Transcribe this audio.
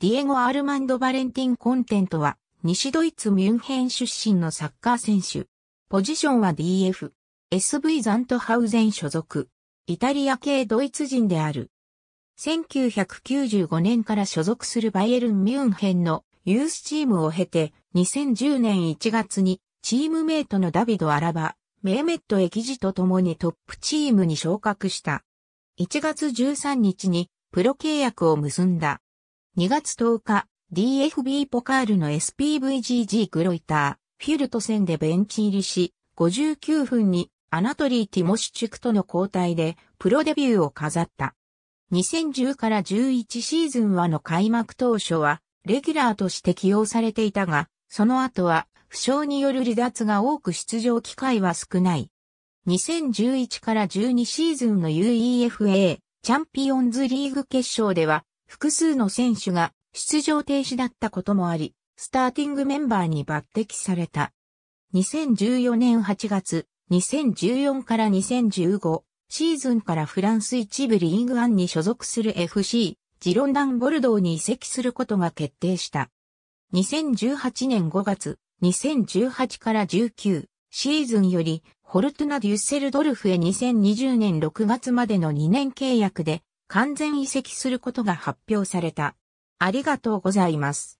ディエゴ・アルマンド・バレンティン・コンテントは、西ドイツ・ミュンヘン出身のサッカー選手。ポジションは DF。SV ザントハウゼン所属。イタリア系ドイツ人である。1995年から所属するバイエルン・ミュンヘンのユースチームを経て、2010年1月にチームメイトのダビド・アラバ、メーメット・エキジと共にトップチームに昇格した。1月13日にプロ契約を結んだ。2月10日、DFB ポカールの SPVGG グロイター、フィルト戦でベンチ入りし、59分にアナトリー・ティモシチュクとの交代でプロデビューを飾った。2010から11シーズンはの開幕当初は、レギュラーとして起用されていたが、その後は、負傷による離脱が多く出場機会は少ない。2011から12シーズンの UEFA チャンピオンズリーグ決勝では、複数の選手が出場停止だったこともあり、スターティングメンバーに抜擢された。2014年8月、2014から2015シーズンからフランス一部リーグ1に所属する FC、ジロンダン・ボルドーに移籍することが決定した。2018年5月、2018から19シーズンより、ホルトナ・デュッセルドルフへ2020年6月までの2年契約で完全移籍することが発表された。ありがとうございます。